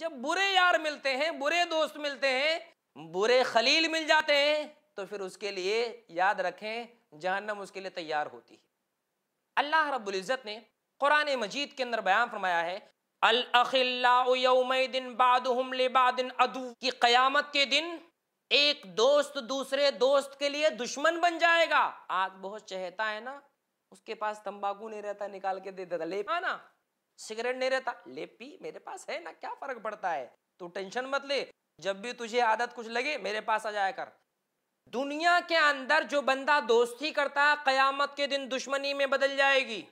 जब बुरे यार मिलते हैं बुरे दोस्त मिलते हैं बुरे खलील मिल जाते हैं तो फिर उसके लिए याद रखें जहन्नम उसके लिए तैयार होती है अल्लाह रब्बुल इज़्ज़त ने कुरान मजीद के अंदर बयान फरमाया है दिन बादुम अदू की क़यामत के दिन एक दोस्त दूसरे दोस्त के लिए दुश्मन बन जाएगा आज बहुत चहता है ना उसके पास तंबाकू नहीं रहता निकाल के दे देता ले आना सिगरेट नहीं रहता ले पी मेरे पास है ना क्या फर्क पड़ता है तू टेंशन मत ले जब भी तुझे आदत कुछ लगे मेरे पास आ जाया कर दुनिया के अंदर जो बंदा दोस्ती करता है कयामत के दिन दुश्मनी में बदल जाएगी